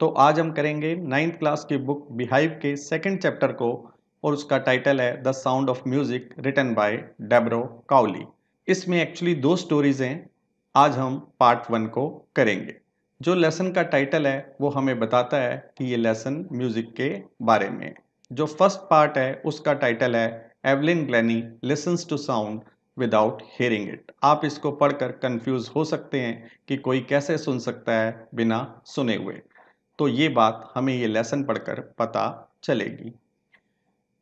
तो आज हम करेंगे नाइन्थ क्लास की बुक बिहाइव के सेकंड चैप्टर को और उसका टाइटल है the sound of music written by Deborah Cowley इसमें एक्चुअली दो स्टोरीज हैं आज हम पार्ट वन को करेंगे जो लेसन का टाइटल है वो हमें बताता है कि ये लेसन म्यूजिक के बारे में जो फर्स्ट पार्ट है उसका टाइटल है Evelyn Glennie listens to sound without hearing it आप इसको पढ़कर कंफ्यूज हो सकते हैं कि कोई कैसे सुन सकता है बिना सुने हुए तो ये बात हमें ये लेसन पढ़कर पता चलेगी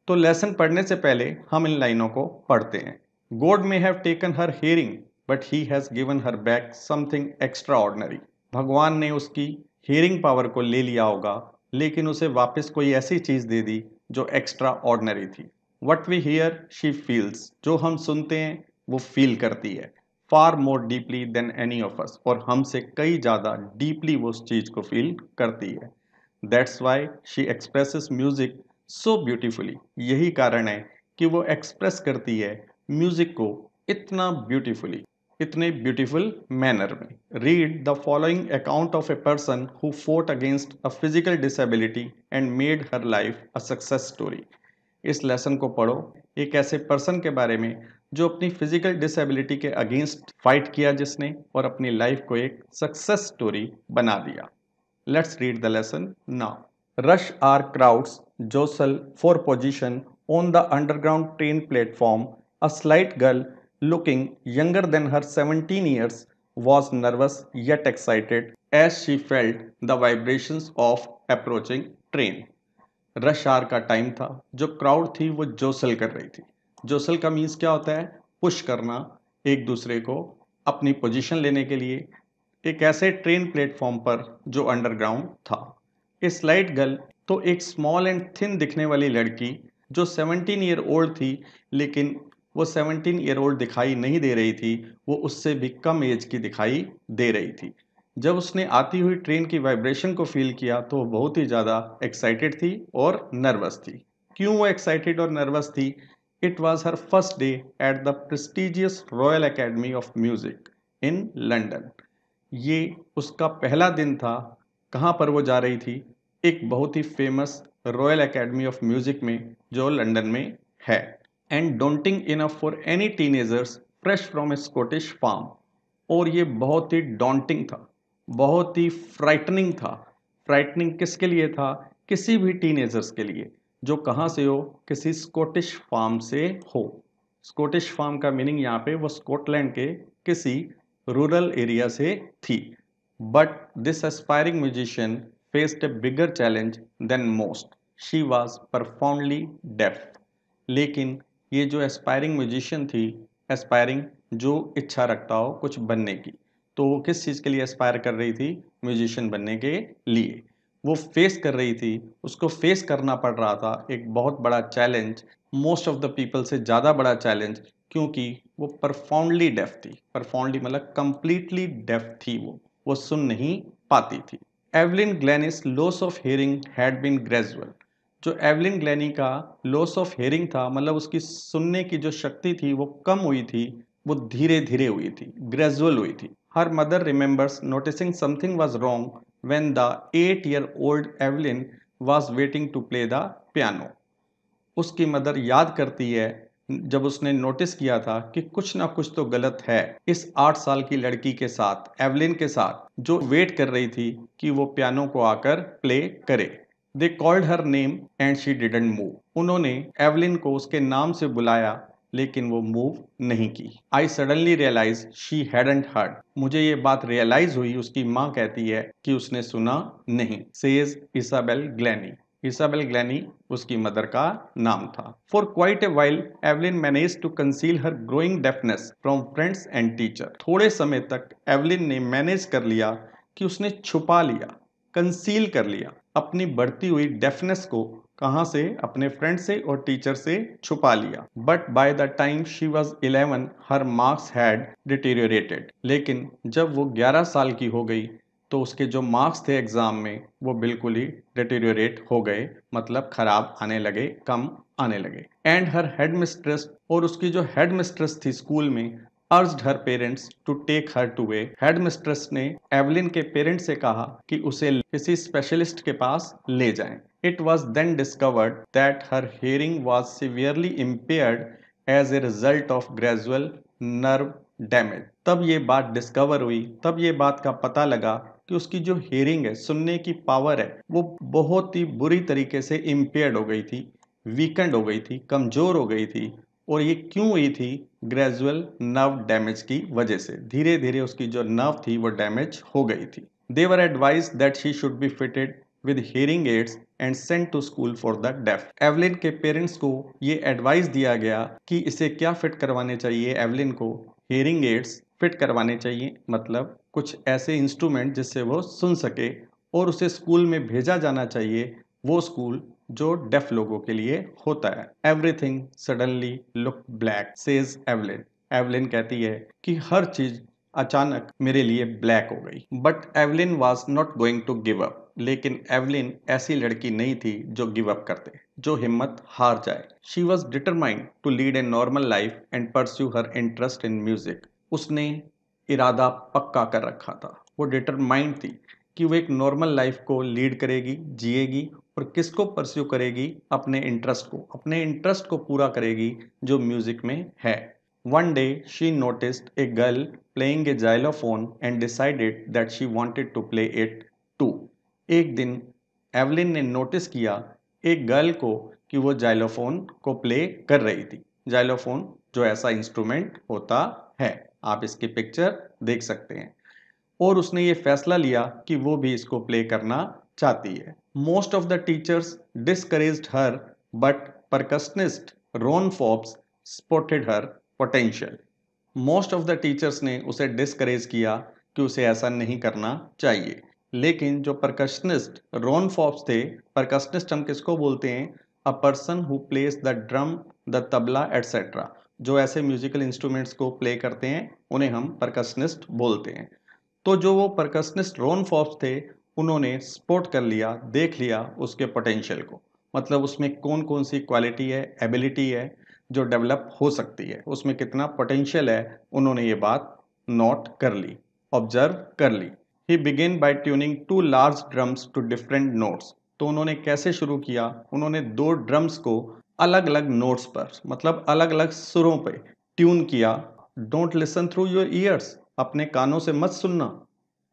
तो लेसन पढ़ने से पहले हम इन लाइनों को पढ़ते हैं God may have taken her hearing but he has given her back something extraordinary भगवान ने उसकी हियरिंग पावर को ले लिया होगा लेकिन उसे वापस कोई ऐसी चीज़ दे दी जो एक्स्ट्रा ऑर्डनरी थी what we hear she feels जो हम सुनते हैं वो फील करती है far more deeply than any of us और हमसे कई ज़्यादा डीपली वो उस चीज़ को फील करती है that's why she express music so beautifully यही कारण है कि वो एक्सप्रेस करती है म्यूज़िक को इतना ब्यूटिफुली इतने ब्यूटीफुल मैनर में read the following account of a person who fought against a physical disability and made her life a success story इस लेसन को पढ़ो एक ऐसे पर्सन के बारे में जो अपनी फिजिकल डिसेबिलिटी के अगेंस्ट फाइट किया जिसने और अपनी लाइफ को एक सक्सेस स्टोरी बना दिया let's read the lesson now rush hour crowds jostle for position on the underground train platform a slight girl looking younger than her seventeen years was nervous yet excited as she felt the vibrations of approaching train rush hour का time था जो crowd थी वो जोसल कर रही थी जोसल का means क्या होता है पुश करना एक दूसरे को अपनी पोजीशन लेने के लिए एक ऐसे ट्रेन प्लेटफॉर्म पर जो अंडरग्राउंड था इस लाइट गर्ल तो एक स्मॉल एंड थिन दिखने वाली लड़की जो 17 ईयर ओल्ड थी लेकिन वो 17 ईयर ओल्ड दिखाई नहीं दे रही थी वो उससे भी कम एज की दिखाई दे रही थी जब उसने आती हुई ट्रेन की वाइब्रेशन को फील किया तो बहुत ही ज़्यादा एक्साइटेड थी और नर्वस थी क्यों वो एक्साइटेड और नर्वस थी it was her first day at the prestigious Royal Academy of Music in London ये उसका पहला दिन था कहाँ पर वो जा रही थी एक बहुत ही famous Royal Academy of Music में जो लंडन में है and daunting enough for any teenagers fresh from a Scottish farm और ये बहुत ही डोंटिंग था बहुत ही फ्राइटनिंग था फ्राइटनिंग किसके लिए था किसी भी टीनेजर्स के लिए जो कहाँ से हो किसी स्कॉटिश फार्म से हो स्कॉटिश फार्म का मीनिंग यहाँ पे वो स्कॉटलैंड के किसी रूरल एरिया से थी but this aspiring musician faced a bigger challenge than most she was profoundly deaf लेकिन ये जो एस्पायरिंग म्यूजिशियन थी एस्पायरिंग जो इच्छा रखता हो कुछ बनने की तो वो किस चीज़ के लिए एस्पायर कर रही थी म्यूजिशियन बनने के लिए वो फेस कर रही थी उसको फेस करना पड़ रहा था एक बहुत बड़ा challenge most of the people से ज़्यादा बड़ा चैलेंज क्योंकि वो परफाउंडली डेफ थी परफाउंडली मतलब कम्प्लीटली डेफ थी वो वो सुन नहीं पाती थी Evelyn Glennie's loss of hearing had been gradual जो एवलिन ग्लैनी का लॉस ऑफ हेयरिंग था मतलब उसकी सुनने की जो शक्ति थी वो कम हुई थी वो धीरे धीरे हुई थी ग्रेजुअल हुई थी her mother remembers noticing something was wrong when the 8-year-old Evelyn was waiting to play the piano. उसकी मदर याद करती है जब उसने नोटिस किया था कि कुछ ना कुछ तो गलत है इस आठ साल की लड़की के साथ एवलिन के साथ जो वेट कर रही थी कि वो पियानो को आकर प्ले करे they called her name and she didn't move उन्होंने एवलिन को उसके नाम से बुलाया लेकिन वो मूव नहीं की I suddenly realise she had and heard मुझे ये बात रियलाइज हुई उसकी माँ कहती है कि उसने सुना नहीं says Isabel Glennie Isabel Glennie उसकी मदर का नाम था for quite a while Evelyn manage to conceal her growing deafness from friends and teacher थोड़े समय तक एवलिन ने मैनेज कर लिया कि उसने छुपा लिया कंसील कर लिया अपनी बढ़ती हुई डेफनेस को कहाँ से अपने फ्रेंड से और टीचर से छुपा लिया but by the time she was eleven her marks had deteriorated लेकिन जब वो ग्यारह साल की हो गई तो उसके जो मार्क्स थे एग्ज़ाम में वो बिल्कुल ही डिटेरियोरेट हो गए मतलब ख़राब आने लगे कम आने लगे एंड हर हेड मिस्ट्रेस और उसकी जो हेड मिस्ट्रेस थी स्कूल में urged her parents to take her to way headmistress ने एवलिन के पेरेंट्स से कहा कि उसे किसी स्पेशलिस्ट के पास ले जाएं It was then discovered that her hearing was severely impaired as a result of gradual nerve damage तब ये बात डिस्कवर हुई तब ये बात का पता लगा कि उसकी जो हेयरिंग है सुनने की पावर है वो बहुत ही बुरी तरीके से इम्पेयर्ड हो गई थी वीकेंड हो गई थी कमज़ोर हो गई थी और ये क्यों हुई थी ग्रेजुअल नर्व डैमेज की वजह से धीरे धीरे उसकी जो नर्व थी वो डैमेज हो गई थी they were advise that she should be fitted with hearing aids and sent to school for the deaf Evelyn के पेरेंट्स को ये एडवाइस दिया गया कि इसे क्या फिट करवाने चाहिए एवलिन को हेयरिंग एड्स फिट करवाने चाहिए मतलब कुछ ऐसे इंस्ट्रूमेंट जिससे वो सुन सके और उसे स्कूल में भेजा जाना चाहिए वो स्कूल जो डेफ लोगों के लिए होता है everything suddenly look black says Evelyn Evelyn कहती है कि हर चीज अचानक मेरे लिए ब्लैक हो गई but Evelyn was not going to give up लेकिन एवलिन ऐसी लड़की नहीं थी जो गिव अप करते जो हिम्मत हार जाए she was determined to lead a normal life and pursue her interest in music उसने इरादा पक्का कर रखा था वो डिटरमाइंड थी कि वो एक नॉर्मल लाइफ को लीड करेगी जिएगी और किसको परस्यू करेगी अपने इंटरेस्ट को अपने इंटरेस्ट को पूरा करेगी जो म्यूजिक में है one day she noticed a girl playing a xylophone and decided that she wanted to play it एक दिन एवलिन ने नोटिस किया एक गर्ल को कि वो जाइलोफोन को प्ले कर रही थी जाइलोफोन जो ऐसा इंस्ट्रूमेंट होता है आप इसकी पिक्चर देख सकते हैं और उसने ये फैसला लिया कि वो भी इसको प्ले करना चाहती है most of the teachers discourage her but percussionist Ron Forbes spotted her potential most of the teachers ने उसे डिस्करेज किया कि उसे ऐसा नहीं करना चाहिए लेकिन जो प्रकर्शनिस्ट रोन फॉप्स थे प्रकशनिस्ट हम किसको बोलते हैं a person who plays the drum the tabla etcetera जो ऐसे म्यूजिकल इंस्ट्रूमेंट्स को प्ले करते हैं उन्हें हम प्रकर्शनिस्ट बोलते हैं तो जो वो प्रकशनिस्ट रोन फॉप्स थे उन्होंने स्पोर्ट कर लिया देख लिया उसके पोटेंशियल को मतलब उसमें कौन कौन सी क्वालिटी है एबिलिटी है जो डेवलप हो सकती है उसमें कितना पोटेंशियल है उन्होंने ये बात नोट कर ली ऑब्जर्व कर ली he began by tuning two large drums to different notes तो उन्होंने कैसे शुरू किया उन्होंने दो ड्रम्स को अलग अलग नोट्स पर मतलब अलग अलग सुरों पे ट्यून किया don't listen through your ears अपने कानों से मत सुनना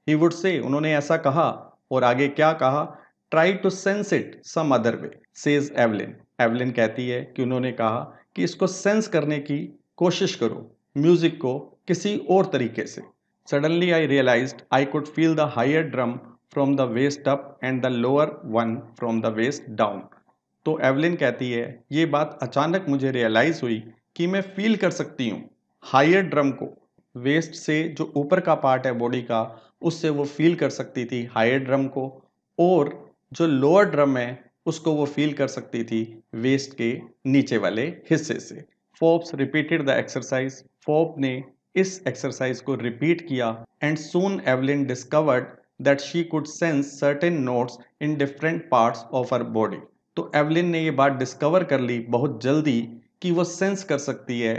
ही वुड से उन्होंने ऐसा कहा और आगे क्या कहा try to sense it some other way says Evelyn Evelyn कहती है कि उन्होंने कहा कि इसको सेंस करने की कोशिश करो म्यूज़िक को किसी और तरीके से Suddenly I realized I could feel the higher drum from the waist up and the lower one from the waist down तो एवलिन कहती है ये बात अचानक मुझे रियलाइज़ हुई कि मैं फील कर सकती हूँ हायर ड्रम को वेस्ट से जो ऊपर का पार्ट है बॉडी का उससे वो फील कर सकती थी हायर ड्रम को और जो लोअर ड्रम है उसको वो फील कर सकती थी वेस्ट के नीचे वाले हिस्से से फोप्स रिपीटेड द एक्सरसाइज फोप ने इस एक्सरसाइज को रिपीट किया and soon Evelyn discovered that she could sense certain notes in different parts of her body तो एवलिन ने ये बात डिस्कवर कर ली बहुत जल्दी कि वो सेंस कर सकती है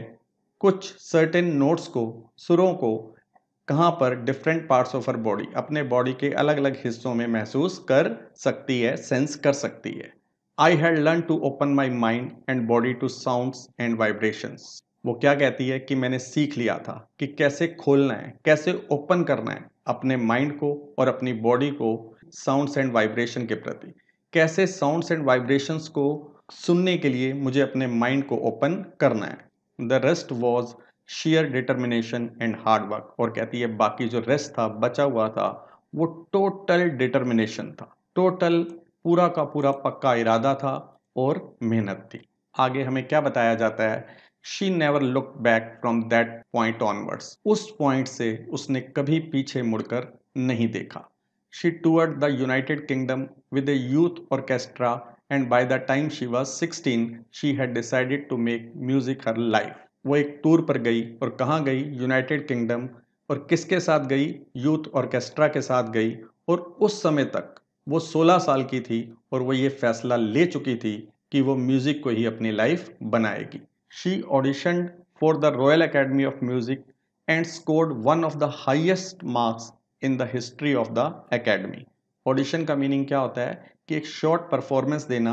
कुछ सर्टेन नोट्स को सुरों को कहाँ पर different parts of her body अपने बॉडी के अलग अलग हिस्सों में महसूस कर सकती है सेंस कर सकती है I had learn to open my mind and body to sounds and vibrations वो क्या कहती है कि मैंने सीख लिया था कि कैसे खोलना है कैसे ओपन करना है अपने माइंड को और अपनी बॉडी को साउंड्स एंड वाइब्रेशन के प्रति कैसे साउंड्स एंड वाइब्रेशंस को सुनने के लिए मुझे अपने माइंड को ओपन करना है the rest was sheer determination and hard work और कहती है बाकी जो रेस्ट था बचा हुआ था वो टोटल डिटर्मिनेशन था टोटल पूरा का पूरा पक्का इरादा था और मेहनत थी आगे हमें क्या बताया जाता है she never look back from that point onwards उस पॉइंट से उसने कभी पीछे मुड़कर नहीं देखा she toured the United Kingdom with a youth orchestra and by the time she was sixteen she had decided to make music her life वो एक टूर पर गई और कहाँ गई यूनाइटेड किंगडम और किसके साथ गई यूथ ऑर्केस्ट्रा के साथ गई और उस समय तक वो 16 साल की थी और वो ये फैसला ले चुकी थी कि वो म्यूज़िक को ही अपनी लाइफ बनाएगी she auditioned for the Royal Academy of Music and scored one of the highest marks in the history of the academy. Audition का मीनिंग क्या होता है कि एक शॉर्ट परफॉर्मेंस देना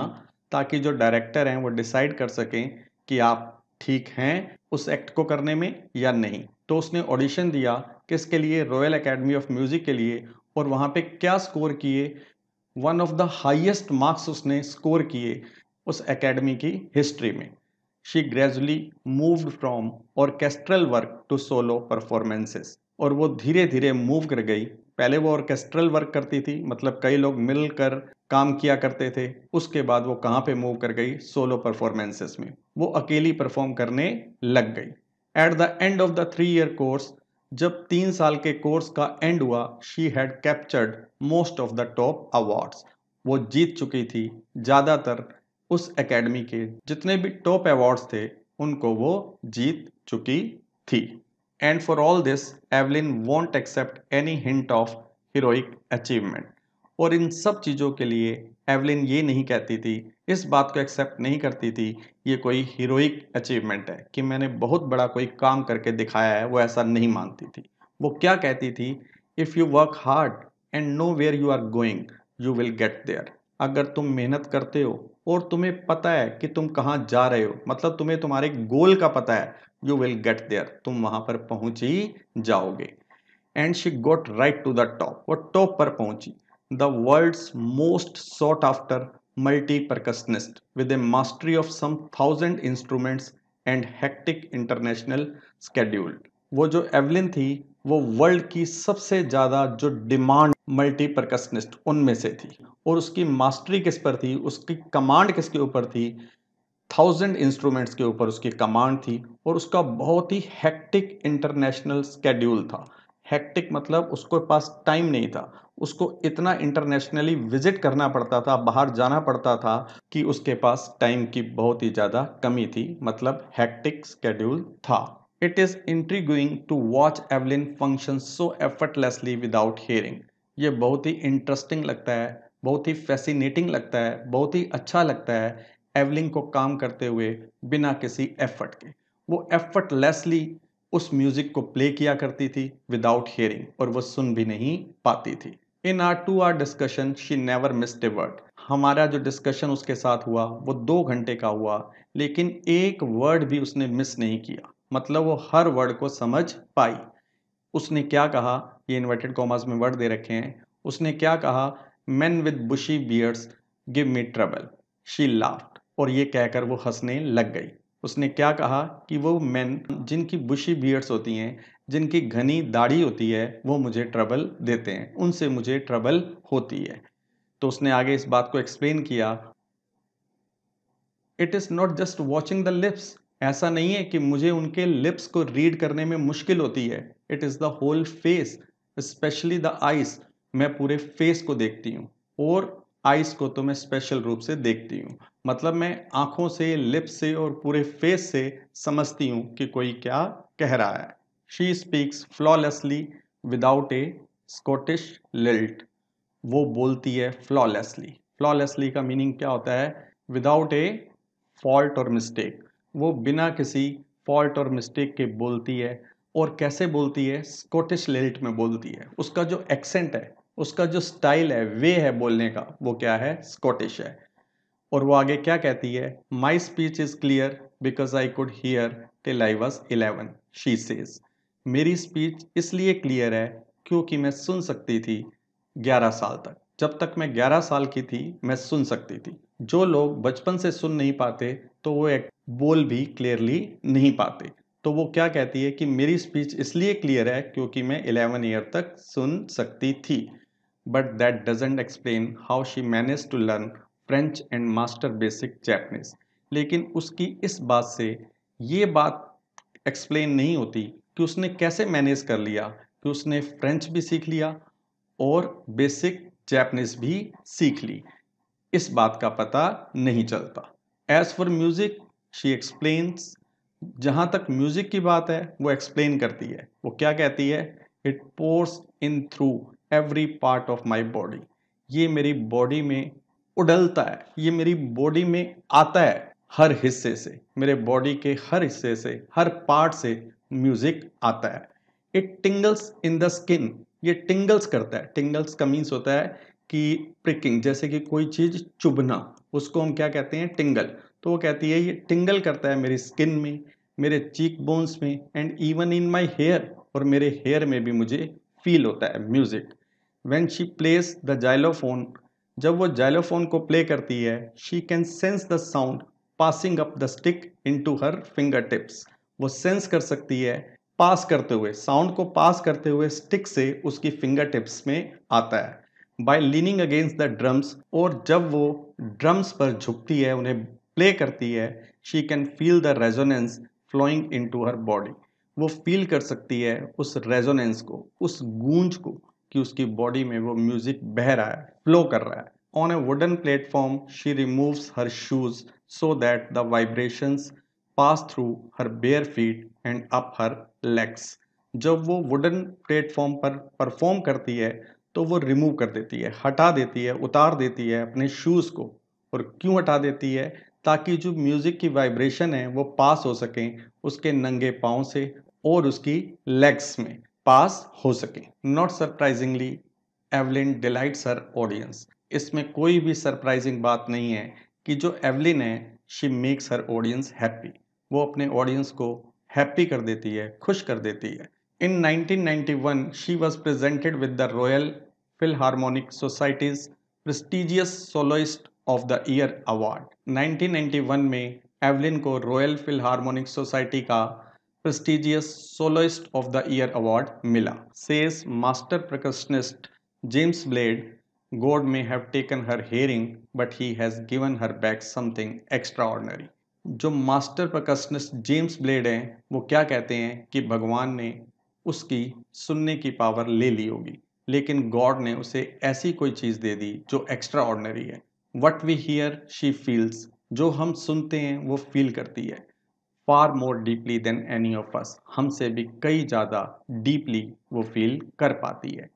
ताकि जो डायरेक्टर हैं वो डिसाइड कर सकें कि आप ठीक हैं उस एक्ट को करने में या नहीं तो उसने ऑडिशन दिया किसके लिए रॉयल एकेडमी ऑफ म्यूज़िक के लिए और वहाँ पे क्या स्कोर किए one of the highest marks उसने स्कोर किए उस एकेडमी की हिस्ट्री में she gradually moved from orchestral work to solo performances. और वो धीरे धीरे मूव कर गई पहले वो ऑर्केस्ट्रल वर्क करती थी मतलब कई लोग मिलकर काम किया करते थे उसके बाद वो कहाँ पे मूव कर गई सोलो परफॉर्मेंसेस में वो अकेली परफॉर्म करने लग गई at the end of the three year course जब तीन साल के कोर्स का एंड हुआ she had captured most of the top awards वो जीत चुकी थी ज़्यादातर उस एकेडमी के जितने भी टॉप अवार्ड्स थे उनको वो जीत चुकी थी and for all this Evelyn won't accept any hint of heroic achievement और इन सब चीज़ों के लिए एवलिन ये नहीं कहती थी इस बात को एक्सेप्ट नहीं करती थी ये कोई हीरोइक अचीवमेंट है कि मैंने बहुत बड़ा कोई काम करके दिखाया है वो ऐसा नहीं मानती थी वो क्या कहती थी if you work hard and know where you are going you will get there अगर तुम मेहनत करते हो और तुम्हें पता है कि तुम कहाँ जा रहे हो मतलब तुम्हें तुम्हारे गोल का पता है यू विल गेट देयर तुम वहां पर पहुंच ही जाओगे and she got right to the top वो टॉप पर पहुंची the world's most sought after multi percussionist with a mastery of some thousand instruments and hectic international scheduled वो जो एवलिन थी वो वर्ल्ड की सबसे ज़्यादा जो डिमांड मल्टी परकशनिस्ट उनमें से थी और उसकी मास्टरी किस पर थी उसकी कमांड किसके ऊपर थी थाउजेंड इंस्ट्रूमेंट्स के ऊपर उसकी कमांड थी और उसका बहुत ही हैक्टिक इंटरनेशनल स्केड्यूल था हैक्टिक मतलब उसके पास टाइम नहीं था उसको इतना इंटरनेशनली विजिट करना पड़ता था बाहर जाना पड़ता था कि उसके पास टाइम की बहुत ही ज़्यादा कमी थी मतलब हैक्टिक स्केड्यूल था it is intriguing to watch Evelyn function so effortlessly without hearing ये बहुत ही इंटरेस्टिंग लगता है बहुत ही फैसिनेटिंग लगता है बहुत ही अच्छा लगता है एवलिंग को काम करते हुए बिना किसी एफर्ट के वो एफर्टलेसली उस म्यूज़िक को प्ले किया करती थी विदाउट हियरिंग और वो सुन भी नहीं पाती थी in our two hour discussion she never missed a word हमारा जो डिस्कशन उसके साथ हुआ वो दो घंटे का हुआ लेकिन एक वर्ड भी उसने मिस नहीं किया मतलब वो हर वर्ड को समझ पाई उसने क्या कहा ये इन्वर्टेड कॉमर्स में वर्ड दे रखे हैं उसने क्या कहा men with bushy beards give me trouble she laughed और ये कहकर वो हंसने लग गई उसने क्या कहा कि वो मैन जिनकी बुशी बियर्ड्स होती हैं जिनकी घनी दाढ़ी होती है वो मुझे ट्रबल देते हैं उनसे मुझे ट्रबल होती है तो उसने आगे इस बात को एक्सप्लेन किया it is not just watching the lips ऐसा नहीं है कि मुझे उनके लिप्स को रीड करने में मुश्किल होती है it is the whole face specially the eyes मैं पूरे फेस को देखती हूँ और आइस को तो मैं स्पेशल रूप से देखती हूँ मतलब मैं आँखों से लिप्स से और पूरे फेस से समझती हूँ कि कोई क्या कह रहा है she speaks flawlessly without a Scottish lilt वो बोलती है फ्लॉलेसली फ्लॉलेसली का मीनिंग क्या होता है विदाउट ए फॉल्ट और मिस्टेक वो बिना किसी फॉल्ट और मिस्टेक के बोलती है और कैसे बोलती है स्कॉटिश लिल्ट में बोलती है उसका जो एक्सेंट है उसका जो स्टाइल है वे है बोलने का वो क्या है स्कॉटिश है और वो आगे क्या कहती है my speech is clear because I could hear till I was eleven she says मेरी स्पीच इसलिए क्लियर है क्योंकि मैं सुन सकती थी ग्यारह साल तक जब तक मैं ग्यारह साल की थी मैं सुन सकती थी जो लोग बचपन से सुन नहीं पाते तो वो एक बोल भी क्लियरली नहीं पाते तो वो क्या कहती है कि मेरी स्पीच इसलिए क्लियर है क्योंकि मैं इलेवन ईयर तक सुन सकती थी but that doesn't explain how she manage to learn French and master basic Japanese लेकिन उसकी इस बात से ये बात एक्सप्लेन नहीं होती कि उसने कैसे मैनेज कर लिया कि उसने फ्रेंच भी सीख लिया और बेसिक जैपनीज भी सीख ली इस बात का पता नहीं चलता as for music she explains जहाँ तक म्यूज़िक की बात है वो एक्सप्लेन करती है वो क्या कहती है it pours in through every part of my body ये मेरी बॉडी में उडलता है ये मेरी बॉडी में आता है हर हिस्से से मेरे बॉडी के हर हिस्से से हर पार्ट से म्यूज़िक आता है it tingles in the skin ये टिंगल्स करता है टिंगल्स का मीन्स होता है कि प्रिकिंग जैसे कि कोई चीज़ चुभना उसको हम क्या कहते हैं टिंगल तो वो कहती है ये टिंगल करता है मेरी स्किन में मेरे चीक बोन्स में and even in my hair और मेरे हेयर में भी मुझे फील होता है music when she plays the xylophone जब वो जाइलोफोन को प्ले करती है she can sense the sound passing up the stick into her fingertips वो सेंस कर सकती है पास करते हुए साउंड को पास करते हुए स्टिक से उसकी फिंगर टिप्स में आता है by leaning against the drums और जब वो ड्रम्स पर झुकती है उन्हें प्ले करती है she can feel the resonance flowing into her body वो फील कर सकती है उस रेजोनेंस को उस गूंज को कि उसकी बॉडी में वो म्यूजिक बह रहा है फ्लो कर रहा है on a wooden platform she removes her shoes so that the vibrations pass through her bare feet and up her legs जब वो वुडन प्लेटफॉर्म पर परफॉर्म करती है तो वो रिमूव कर देती है हटा देती है उतार देती है अपने शूज़ को और क्यों हटा देती है ताकि जो म्यूज़िक की वाइब्रेशन है वो पास हो सकें उसके नंगे पाँव से और उसकी लेग्स में पास हो सकें not surprisingly Evelyn delights her audiences इसमें कोई भी सरप्राइजिंग बात नहीं है कि जो एवलिन है she makes her audience happy वो अपने ऑडियंस को हैप्पी कर देती है खुश कर देती है in 1991 she was presented with the Royal Philharmonic Society's prestigious soloist of the year award 1991 में एवलिन को रॉयल फिलहार्मोनिक सोसाइटी का prestigious soloist of the year award मिला says master percussionist James Blades God may have taken her hearing but he has given her back something extra जो master percussionist James Blades हैं वो क्या कहते हैं कि भगवान ने उसकी सुनने की पावर ले ली होगी लेकिन गॉड ने उसे ऐसी कोई चीज़ दे दी जो एक्स्ट्रा है what we hear she feels जो हम सुनते हैं वो फील करती है far more deeply than any of us हमसे भी कई ज़्यादा डीपली वो फील कर पाती है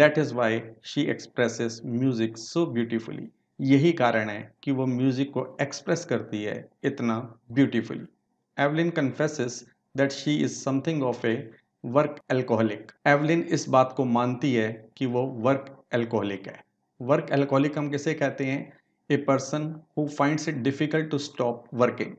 that is why she expresses music so beautifully यही कारण है कि वो म्यूज़िक को एक्सप्रेस करती है इतना beautifully Evelyn confesses that she is something of a workaholic Evelyn इस बात को मानती है कि वो वर्क एल्कोहलिक है वर्क एल्कोहलिक हम किसे कहते हैं a person who finds it difficult to stop working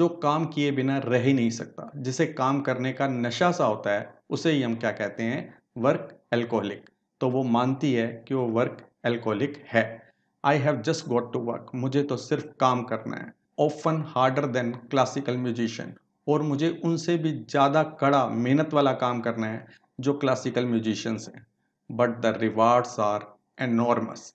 जो काम किए बिना रह ही नहीं सकता जिसे काम करने का नशा सा होता है उसे ही हम क्या कहते हैं वर्क एल्कोहलिक तो वो मानती है कि वो वर्क एल्कोहलिक है I have just got to work मुझे तो सिर्फ काम करना है often harder than classical musicians और मुझे उनसे भी ज़्यादा कड़ा मेहनत वाला काम करना है जो क्लासिकल म्यूजिशियंस हैं but the rewards are enormous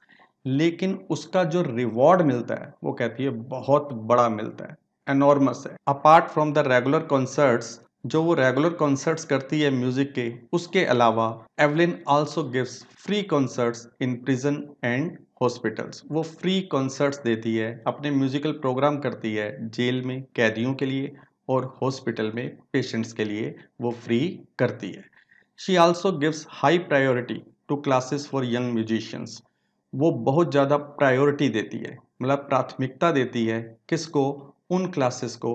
लेकिन उसका जो रिवॉर्ड मिलता है वो कहती है बहुत बड़ा मिलता है एनॉर्मस है apart from the regular concerts जो वो रेगुलर कॉन्सर्ट्स करती है म्यूजिक के उसके अलावा Evelyn also gives free concerts in prison and hospitals वो फ्री कॉन्सर्ट्स देती है अपने म्यूजिकल प्रोग्राम करती है जेल में कैदियों के लिए और हॉस्पिटल में पेशेंट्स के लिए वो फ्री करती है she also gives high priority to classes for young musicians वो बहुत ज़्यादा प्रायोरिटी देती है मतलब प्राथमिकता देती है किसको उन क्लासेस को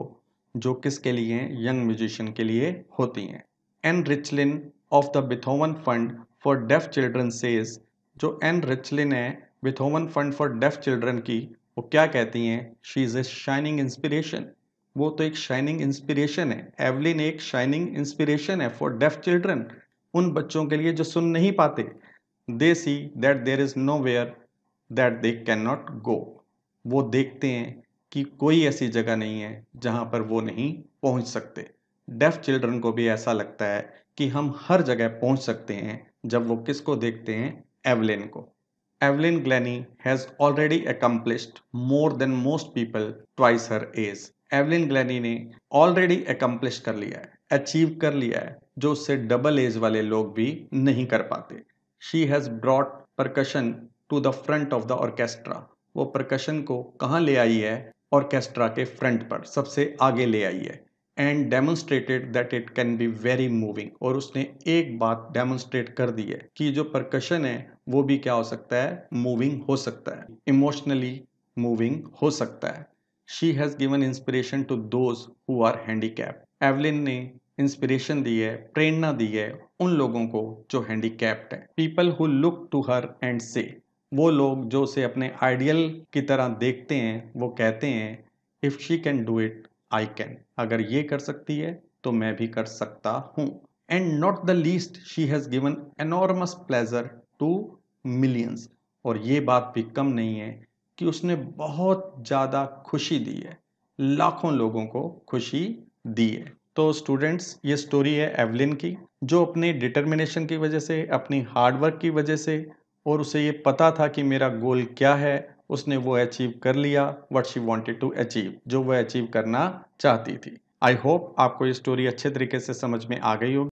जो किसके लिए यंग म्यूजिशियन के लिए होती हैं Ann Richlin of the Beethoven Fund for def Children says जो एन रिचलिन है Beethoven Fund for def Children की वो क्या कहती हैं she is a shining inspiration वो तो एक शाइनिंग इंस्पिरेशन है एवलिन एक शाइनिंग इंस्पिरेशन है फॉर डेफ चिल्ड्रन उन बच्चों के लिए जो सुन नहीं पाते they see that there is nowhere that they can not go वो देखते हैं कि कोई ऐसी जगह नहीं है जहां पर वो नहीं पहुंच सकते डेफ चिल्ड्रन को भी ऐसा लगता है कि हम हर जगह पहुंच सकते हैं जब वो किसको देखते हैं एवलिन को Evelyn Glennie has already accomplished more than most people twice her age Evelyn Glennie ने ऑलरेडी अकम्पलिश कर लिया है अचीव कर लिया है जो उससे डबल एज वाले लोग भी नहीं कर पाते she has brought percussion to the front of the orchestra वो प्रकशन को कहाँ ले आई है ऑर्केस्ट्रा के फ्रंट पर सबसे आगे ले आई है and demonstrated that it can be very moving और उसने एक बात डेमोन्स्ट्रेट कर दी है कि जो प्रकशन है वो भी क्या हो सकता है मूविंग हो सकता है इमोशनली मूविंग हो सकता है she has given inspiration to those who are handicapped Evelyn ने इंस्पिरेशन दी है प्रेरणा दी है उन लोगों को जो हैंडीकैप्ड है people who look to her and say वो लोग जो उसे अपने आइडियल की तरह देखते हैं वो कहते हैं if she can do it I can अगर ये कर सकती है तो मैं भी कर सकता हूँ and not the least she has given enormous pleasure to millions और ये बात भी कम नहीं है कि उसने बहुत ज़्यादा खुशी दी है लाखों लोगों को खुशी दी है तो स्टूडेंट्स ये स्टोरी है एवलिन की जो अपने डिटर्मिनेशन की वजह से अपनी हार्डवर्क की वजह से और उसे ये पता था कि मेरा गोल क्या है उसने वो अचीव कर लिया what she wanted to achieve जो वह अचीव करना चाहती थी आई होप आपको ये स्टोरी अच्छे तरीके से समझ में आ गई होगी